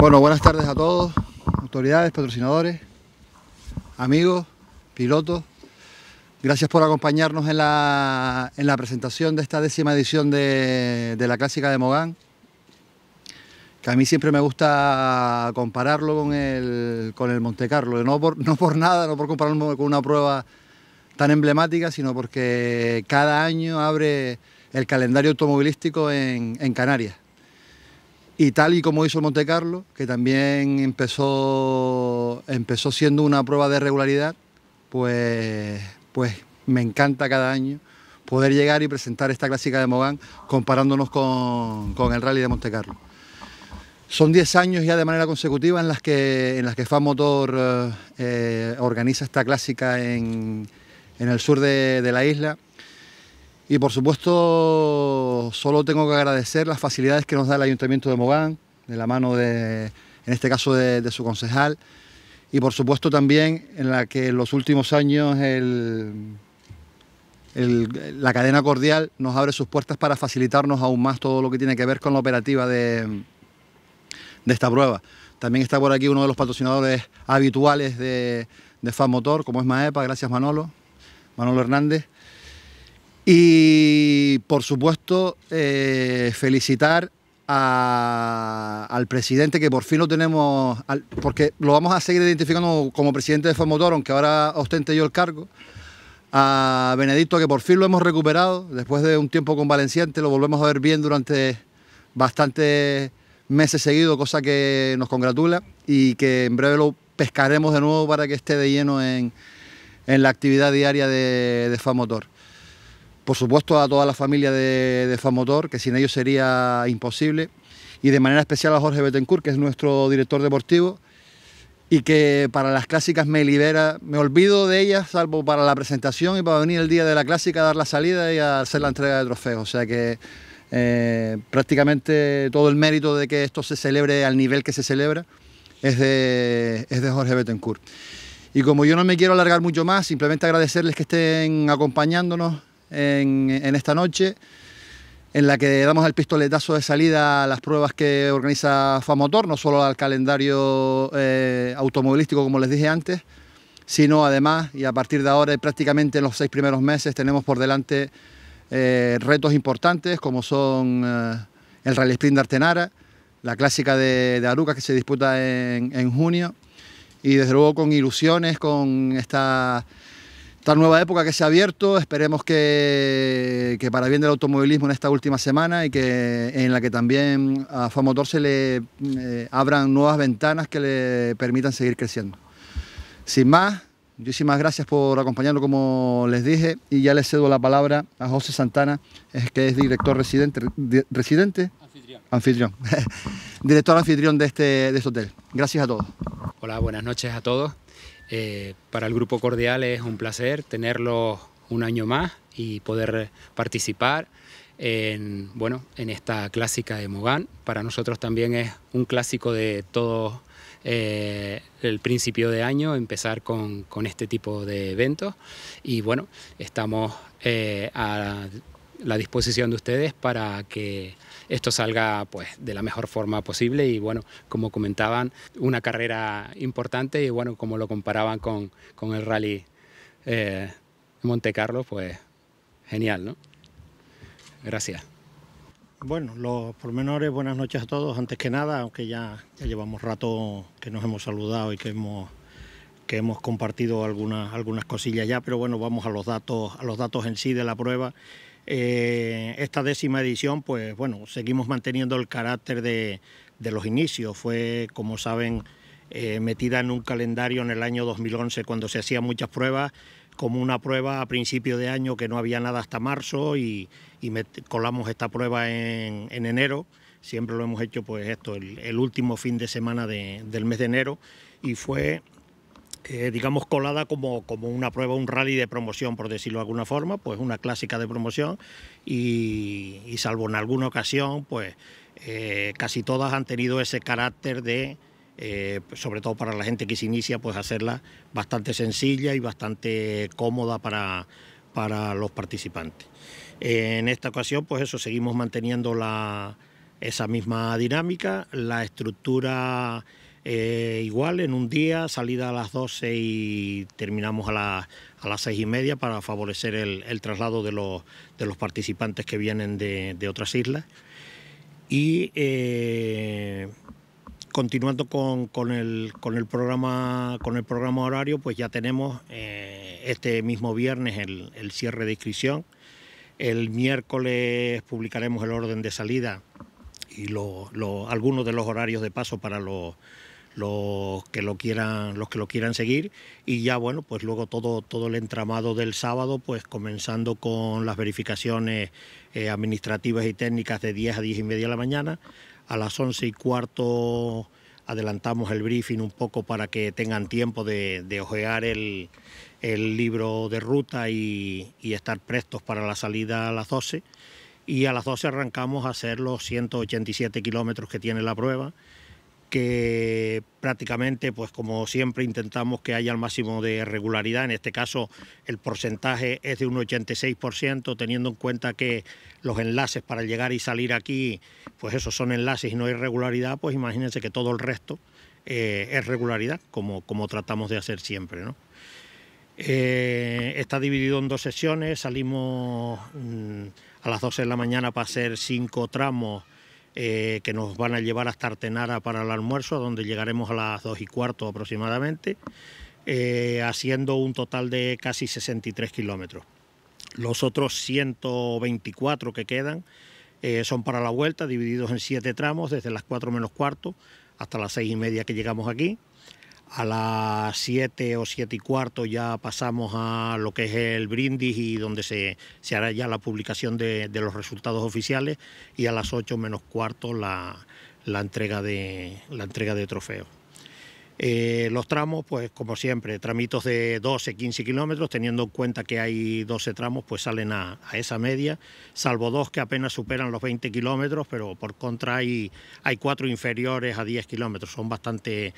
Bueno, buenas tardes a todos, autoridades, patrocinadores, amigos, pilotos. Gracias por acompañarnos en la, presentación de esta décima edición de, la Clásica de Mogán, que a mí siempre me gusta compararlo con el, con el Monte Carlo, no por, no por nada, no por compararlo con una prueba tan emblemática, sino porque cada año abre el calendario automovilístico en Canarias. Y tal y como hizo Monte Carlo, que también empezó, empezó siendo una prueba de regularidad, pues, pues me encanta cada año poder llegar y presentar esta clásica de Mogán comparándonos con, el rally de Monte Carlo. Son 10 años ya de manera consecutiva en las que, en las que FAM Motor eh, eh, organiza esta clásica en, el sur de, de la isla. Y por supuesto, solo tengo que agradecer las facilidades que nos da el Ayuntamiento de Mogán, de la mano de, en este caso, de, su concejal. Y por supuesto también en la que en los últimos años la cadena cordial nos abre sus puertas para facilitarnos aún más todo lo que tiene que ver con la operativa de, de esta prueba. También está por aquí uno de los patrocinadores habituales de, de Motor, como es Maepa, gracias Manolo, Manolo Hernández. Y por supuesto, eh, felicitar al presidente que por fin lo tenemos, porque lo vamos a seguir identificando como presidente de Fomotor, aunque ahora ostente yo el cargo. A Benedicto que por fin lo hemos recuperado, después de un tiempo con Valenciante, lo volvemos a ver bien durante bastantes meses seguidos, cosa que nos congratula y que en breve lo pescaremos de nuevo para que esté de lleno en, la actividad diaria de, de Famotor por supuesto a toda la familia de, Famotor, que sin ellos sería imposible, y de manera especial a Jorge Betancourt, que es nuestro director deportivo, y que para las clásicas me libera, me olvido de ellas, salvo para la presentación y para venir el día de la clásica a dar la salida y a hacer la entrega de trofeos. O sea que eh, prácticamente todo el mérito de que esto se celebre al nivel que se celebra es de, es de Jorge Betancourt. Y como yo no me quiero alargar mucho más, simplemente agradecerles que estén acompañándonos en, esta noche en la que damos el pistoletazo de salida a las pruebas que organiza Famotor, no solo al calendario eh, automovilístico como les dije antes, sino además, y a partir de ahora prácticamente en los seis primeros meses, tenemos por delante eh, retos importantes como son eh, el Rally Sprint de Artenara, la clásica de, Arucas Aruca que se disputa en, en junio, y desde luego con ilusiones, con esta esta nueva época que se ha abierto, esperemos que, para bien del automovilismo en esta última semana y que en la que también a Famotor se le eh, abran nuevas ventanas que le permitan seguir creciendo. Sin más, muchísimas gracias por acompañarlo, como les dije y ya le cedo la palabra a José Santana, que es director residente, residente anfitrión, anfitrión. director anfitrión de este, de este hotel. Gracias a todos. Hola, buenas noches a todos. Eh, para el Grupo Cordial es un placer tenerlos un año más y poder participar en, bueno, en esta clásica de Mogán. Para nosotros también es un clásico de todo eh, el principio de año, empezar con, este tipo de eventos. Y bueno, estamos eh, a la disposición de ustedes para que esto salga pues, de la mejor forma posible y bueno, como comentaban, una carrera importante y bueno, como lo comparaban con, con el rally montecarlo eh, Monte pues genial, ¿no? Gracias. Bueno, los pormenores, eh, buenas noches a todos. Antes que nada, aunque ya, ya llevamos rato que nos hemos saludado y que hemos que hemos compartido algunas, algunas cosillas ya, pero bueno, vamos a los datos, a los datos en sí de la prueba. Eh, esta décima edición, pues bueno, seguimos manteniendo el carácter de, los inicios. Fue, como saben, eh, metida en un calendario en el año 2011, cuando se hacían muchas pruebas, como una prueba a principio de año que no había nada hasta marzo y, colamos esta prueba en, enero. Siempre lo hemos hecho, pues esto, el, último fin de semana del mes de enero y fue eh, digamos, colada como, como una prueba, un rally de promoción, por decirlo de alguna forma, pues una clásica de promoción y, salvo en alguna ocasión, pues eh, casi todas han tenido ese carácter de, eh, sobre todo para la gente que se inicia, pues hacerla bastante sencilla y bastante cómoda para, para los participantes. en esta ocasión, pues eso, seguimos manteniendo la, esa misma dinámica, la estructura eh, igual en un día, salida a las 12 y terminamos a, las 6 y media para favorecer el, traslado de los, de los, participantes que vienen de, otras islas. Y eh, continuando con, el, con, el programa, con el programa horario, pues ya tenemos eh, este mismo viernes el, cierre de inscripción. El miércoles publicaremos el orden de salida y algunos de los horarios de paso para los, los que lo quieran, los que lo quieran seguir. Y ya bueno, pues luego todo, todo el entramado del sábado, pues comenzando con las verificaciones eh, administrativas y técnicas de 10 a 10 y media de la mañana. A las 11 y cuarto adelantamos el briefing un poco para que tengan tiempo de, ojear el, libro de ruta y, y estar prestos para la salida a las 12 y a las 12 arrancamos a hacer los 187 kilómetros que tiene la prueba, que prácticamente, pues como siempre, intentamos que haya el máximo de regularidad. En este caso, el porcentaje es de un 86%, teniendo en cuenta que los enlaces para llegar y salir aquí, pues esos son enlaces y no hay regularidad, pues imagínense que todo el resto eh, es regularidad, como, como tratamos de hacer siempre, ¿no? Eh, está dividido en dos sesiones, salimos mm, a las 12 de la mañana para hacer cinco tramos eh, que nos van a llevar hasta Artenara para el almuerzo, donde llegaremos a las 2 y cuarto aproximadamente, eh, haciendo un total de casi 63 kilómetros. Los otros 124 que quedan eh, son para la vuelta, divididos en siete tramos, desde las 4 menos cuarto hasta las seis y media que llegamos aquí. A las 7 o 7 y cuarto ya pasamos a lo que es el brindis y donde se, hará ya la publicación de, los resultados oficiales y a las 8 menos cuarto la, la entrega de, la entrega de trofeos. Eh, los tramos, pues como siempre, tramitos de 12, 15 kilómetros, teniendo en cuenta que hay 12 tramos, pues salen a, esa media, salvo dos que apenas superan los 20 kilómetros, pero por contra hay, hay cuatro inferiores a 10 kilómetros, son bastante,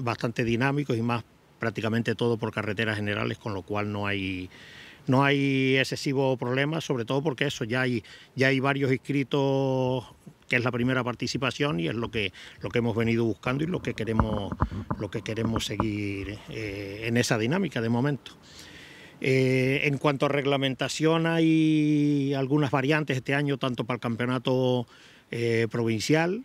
bastante dinámicos y más prácticamente todo por carreteras generales, con lo cual no hay no hay excesivo problema, sobre todo porque eso, ya hay, ya hay varios inscritos que es la primera participación y es lo que, lo que hemos venido buscando y lo que queremos, lo que queremos seguir eh, en esa dinámica de momento. Eh, en cuanto a reglamentación hay algunas variantes este año, tanto para el campeonato eh, provincial,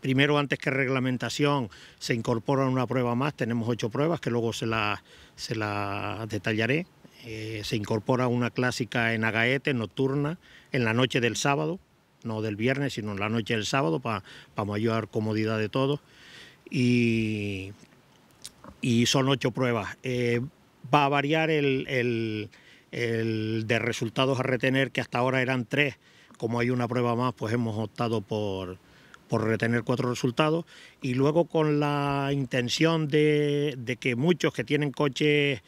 primero, antes que reglamentación, se incorpora una prueba más, tenemos ocho pruebas que luego se las se la detallaré. se incorpora una clásica en Agaete, nocturna, en la noche del sábado, no del viernes, sino en la noche del sábado, para mayor comodidad de todos. Y, y son ocho pruebas. Eh, va a variar el, de resultados a retener, que hasta ahora eran tres. Como hay una prueba más, pues hemos optado por, por retener cuatro resultados. Y luego con la intención de, de que muchos que tienen coches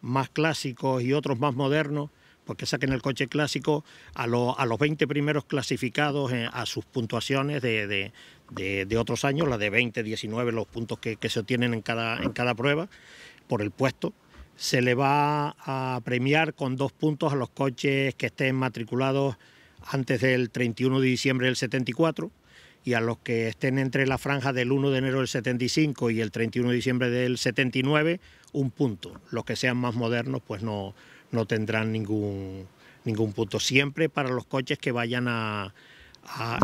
más clásicos y otros más modernos, porque saquen el coche clásico a, los a los 20 primeros clasificados eh, a sus puntuaciones de, de, otros años, la de 20, 19, los puntos que, se obtienen en cada, en cada prueba por el puesto. Se le va a premiar con dos puntos a los coches que estén matriculados antes del 31 de diciembre del 74 y a los que estén entre la franja del 1 de enero del 75 y el 31 de diciembre del 79, un punto. Los que sean más modernos, pues no, no tendrán ningún, ningún punto. Siempre para los coches que vayan a,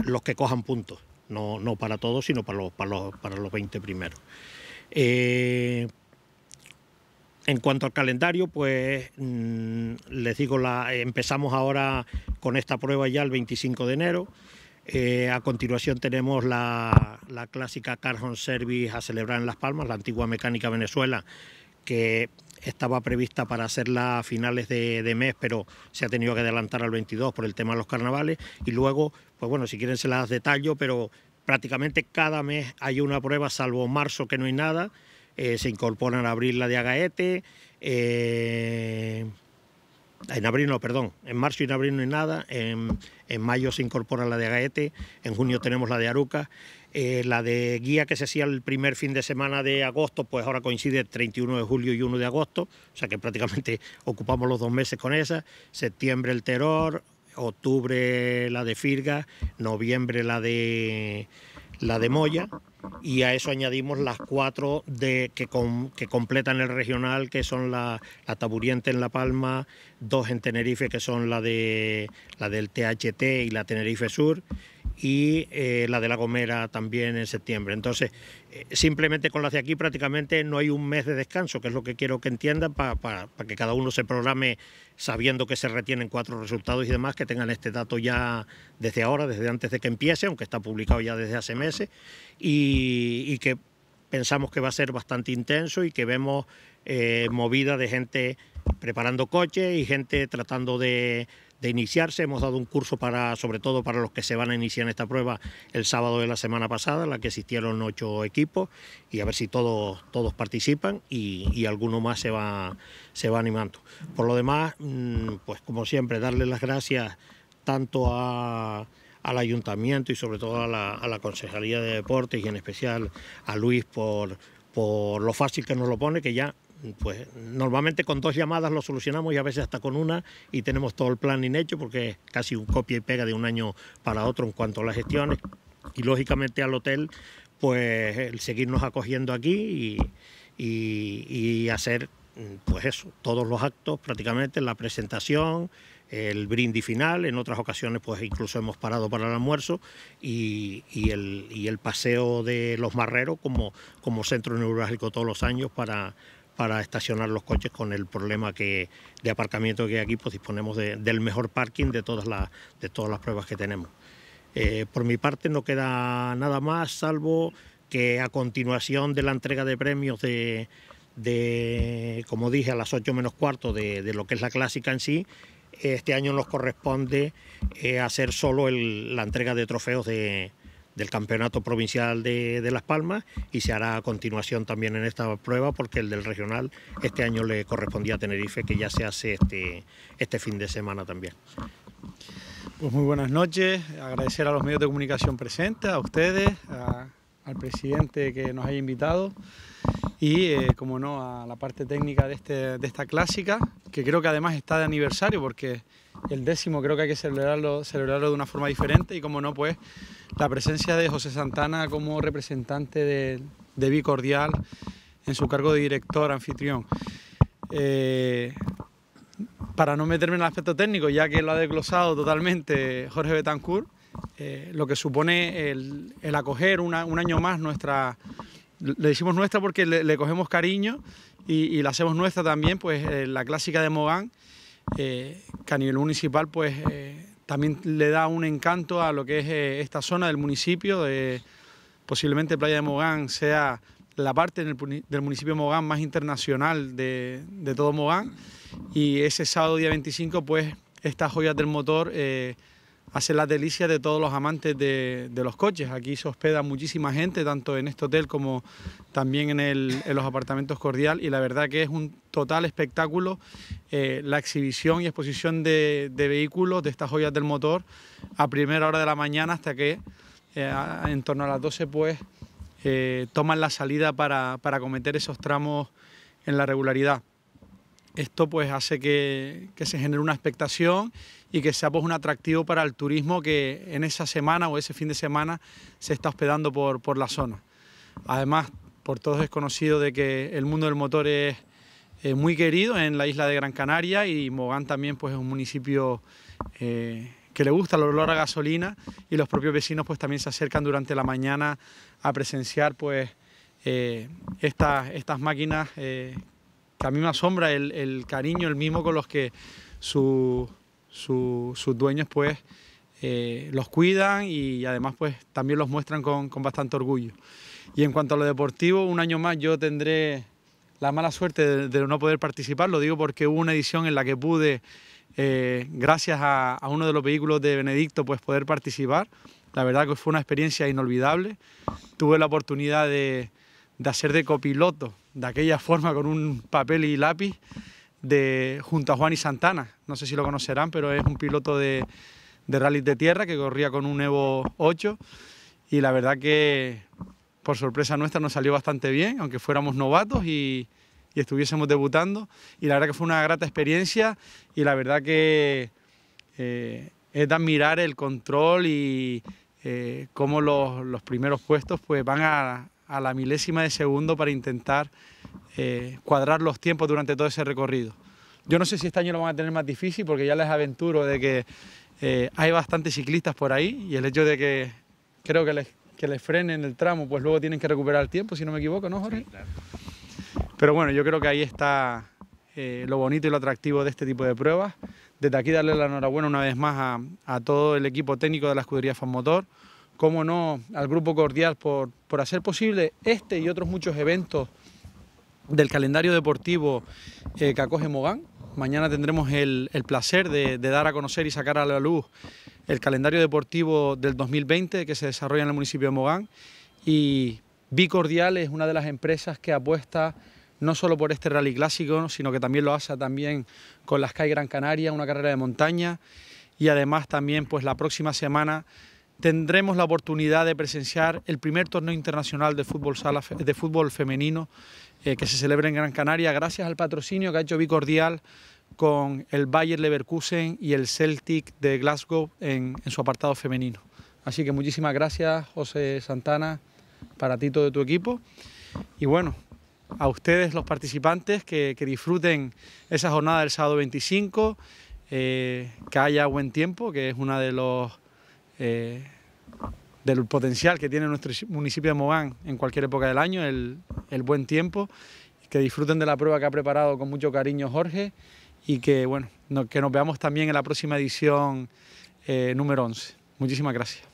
los que cojan puntos, no, no para todos, sino para los, para los, para los 20 primeros. Eh, en cuanto al calendario, pues mm, les digo, la, empezamos ahora con esta prueba ya el 25 de enero. Eh, a continuación tenemos la, clásica Car Service a celebrar en Las Palmas, la antigua mecánica Venezuela, que estaba prevista para hacerla a finales de, mes, pero se ha tenido que adelantar al 22 por el tema de los carnavales. Y luego, pues bueno, si quieren se las detallo, pero prácticamente cada mes hay una prueba, salvo marzo que no hay nada. Eh, se incorpora en abril la de Agaete. Eh, en abril no, perdón, en marzo y en abril no hay nada, en, en mayo se incorpora la de Agaete, en junio tenemos la de Aruca eh, la de guía que se hacía el primer fin de semana de agosto, pues ahora coincide 31 de julio y 1 de agosto, o sea que prácticamente ocupamos los dos meses con esa. Septiembre el terror, octubre la de Firga, noviembre la de la de Moya y a eso añadimos las cuatro de, que, que completan el regional, que son la, la, Taburiente en La Palma, dos en Tenerife, que son la, de, la del THT y la Tenerife Sur, y eh, la de La Gomera también en septiembre. Entonces, eh, simplemente con las de aquí prácticamente no hay un mes de descanso, que es lo que quiero que entiendan, para que cada uno se programe sabiendo que se retienen cuatro resultados y demás, que tengan este dato ya desde ahora, desde antes de que empiece, aunque está publicado ya desde hace meses, y, que pensamos que va a ser bastante intenso y que vemos eh, movida de gente preparando coches y gente tratando de de iniciarse. Hemos dado un curso para, sobre todo para los que se van a iniciar en esta prueba el sábado de la semana pasada, en la que existieron ocho equipos, y a ver si todos, todos participan y, alguno más se va, se va animando. Por lo demás, mm, pues como siempre, darle las gracias tanto a al ayuntamiento y sobre todo a la, a de Deportes y en especial a Luis por, por lo fácil que nos lo pone, que ya pues normalmente con dos llamadas lo solucionamos y a veces hasta con una y tenemos todo el plan hecho porque es casi un copia y pega de un año para otro en cuanto a las gestiones. Y lógicamente al hotel, pues el seguirnos acogiendo aquí y, hacer pues eso, todos los actos prácticamente, la presentación, el brindis final, en otras ocasiones pues incluso hemos parado para el almuerzo y, el, el, paseo de los marreros como, como centro neurálgico todos los años para, para estacionar los coches con el problema que, de aparcamiento que hay aquí pues disponemos del mejor parking de todas las, de todas las pruebas que tenemos. Eh, por mi parte no queda nada más, salvo que a continuación de la entrega de premios de, como dije, a las 8 menos cuarto de, lo que es la clásica en sí, este año nos corresponde eh, hacer solo la entrega de trofeos de, del Campeonato Provincial de, Las Palmas y se hará a continuación también en esta prueba porque el del regional este año le correspondía a Tenerife que ya se hace este, este fin de semana también. Pues muy buenas noches, agradecer a los medios de comunicación presentes, a ustedes, al presidente que nos haya invitado y, eh, como no, a la parte técnica de, este, de esta clásica, que creo que además está de aniversario porque el décimo creo que hay que celebrarlo, de una forma diferente y como no, pues la presencia de José Santana como representante de, de Bicordial en su cargo de director anfitrión. Eh, para no meterme en el aspecto técnico, ya que lo ha desglosado totalmente Jorge Betancourt, eh, lo que supone el, acoger un año más nuestra, le decimos nuestra porque le, cogemos cariño y, la hacemos nuestra también, pues eh, la clásica de Mogán eh, que a nivel municipal pues eh, también le da un encanto a lo que es eh, esta zona del municipio, de, posiblemente Playa de Mogán sea la parte del, municipio de Mogán más internacional de, de, todo Mogán y ese sábado día 25 pues estas joyas del motor hace la delicia de todos los amantes de, los coches. Aquí se hospeda muchísima gente, tanto en este hotel como también en, los apartamentos Cordial, y la verdad que es un total espectáculo eh, la exhibición y exposición de, vehículos, de estas joyas del motor, a primera hora de la mañana hasta que eh, en torno a las 12 pues eh, toman la salida para, para cometer esos tramos en la regularidad. Esto pues hace que se genere una expectación y que sea pues, un atractivo para el turismo que en esa semana o ese fin de semana se está hospedando por, por la zona. Además, por todos es conocido de que el mundo del motor es muy querido en la isla de Gran Canaria y Mogán también pues, es un municipio eh, que le gusta el olor a gasolina y los propios vecinos pues, también se acercan durante la mañana a presenciar pues, eh, estas máquinas eh, que a mí me asombra el, cariño, el mismo con los que su sus dueños pues eh, los cuidan y además pues también los muestran con, bastante orgullo. Y en cuanto a lo deportivo, un año más yo tendré la mala suerte de, no poder participar, lo digo porque hubo una edición en la que pude, eh, gracias a, uno de los vehículos de Benedicto, pues poder participar. La verdad que fue una experiencia inolvidable. Tuve la oportunidad de, de hacer de copiloto, de aquella forma, con un papel y lápiz de junto a Juan y Santana. No sé si lo conocerán, pero es un piloto de, rally de tierra que corría con un Evo 8 y la verdad que por sorpresa nuestra nos salió bastante bien, aunque fuéramos novatos y, estuviésemos debutando. Y la verdad que fue una grata experiencia y la verdad que eh, es de admirar el control y eh, cómo los, primeros puestos pues, van a, a la milésima de segundo para intentar eh, cuadrar los tiempos durante todo ese recorrido. Yo no sé si este año lo van a tener más difícil porque ya les aventuro de que eh, hay bastantes ciclistas por ahí y el hecho de que creo que les, frenen el tramo, pues luego tienen que recuperar el tiempo, si no me equivoco, ¿no, Jorge? Pero bueno, yo creo que ahí está eh, lo bonito y lo atractivo de este tipo de pruebas. Desde aquí darle la enhorabuena una vez más a, todo el equipo técnico de la escudería motor como no al Grupo Cordial por, por hacer posible este y otros muchos eventos del calendario deportivo eh, que acoge Mogán. Mañana tendremos el, placer de, dar a conocer y sacar a la luz el calendario deportivo del 2020 que se desarrolla en el municipio de Mogán. Y Bicordial es una de las empresas que apuesta no solo por este rally clásico, sino que también lo hace también con la Sky Gran Canaria, una carrera de montaña. Y además también pues la próxima semana tendremos la oportunidad de presenciar el primer torneo internacional de fútbol, sala, de fútbol femenino eh, que se celebra en Gran Canaria gracias al patrocinio que ha hecho Bicordial con el Bayer Leverkusen y el Celtic de Glasgow en, su apartado femenino. Así que muchísimas gracias José Santana, para ti todo tu equipo y bueno, a ustedes los participantes que, disfruten esa jornada del sábado 25, eh, que haya buen tiempo, que es una de los eh, del potencial que tiene nuestro municipio de Mogán en cualquier época del año, el, buen tiempo, que disfruten de la prueba que ha preparado con mucho cariño Jorge y que, bueno, que nos veamos también en la próxima edición eh, número 11. Muchísimas gracias.